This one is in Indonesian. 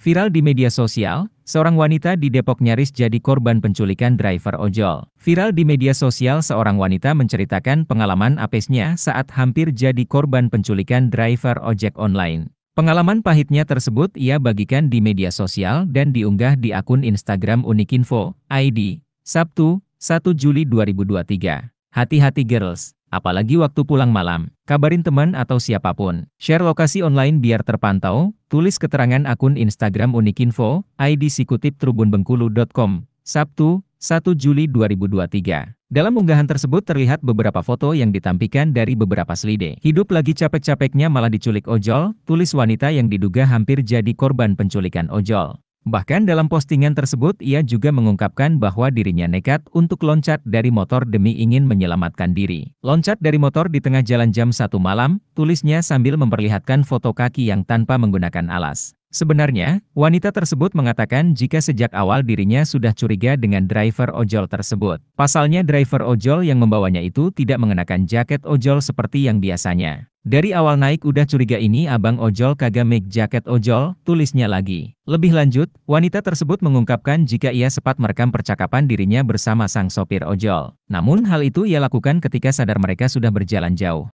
Viral di media sosial, seorang wanita di Depok nyaris jadi korban penculikan driver ojol. Viral di media sosial seorang wanita menceritakan pengalaman apesnya saat hampir jadi korban penculikan driver ojek online. Pengalaman pahitnya tersebut ia bagikan di media sosial dan diunggah di akun Instagram Unikinfo, ID, Sabtu, 1 Juli 2023. Hati-hati girls. Apalagi waktu pulang malam, kabarin teman atau siapapun. Share lokasi online biar terpantau, tulis keterangan akun Instagram Unikinfo, ID Trubun Trubunbengkulu.com, Sabtu, 1 Juli 2023. Dalam unggahan tersebut terlihat beberapa foto yang ditampilkan dari beberapa slide. Hidup lagi capek-capeknya malah diculik ojol, tulis wanita yang diduga hampir jadi korban penculikan ojol. Bahkan dalam postingan tersebut ia juga mengungkapkan bahwa dirinya nekat untuk loncat dari motor demi ingin menyelamatkan diri. Loncat dari motor di tengah jalan jam 1 malam, tulisnya sambil memperlihatkan foto kaki yang tanpa menggunakan alas. Sebenarnya, wanita tersebut mengatakan jika sejak awal dirinya sudah curiga dengan driver ojol tersebut. Pasalnya driver ojol yang membawanya itu tidak mengenakan jaket ojol seperti yang biasanya. Dari awal naik udah curiga ini abang ojol kagak make jaket ojol, tulisnya lagi. Lebih lanjut, wanita tersebut mengungkapkan jika ia sempat merekam percakapan dirinya bersama sang sopir ojol. Namun hal itu ia lakukan ketika sadar mereka sudah berjalan jauh.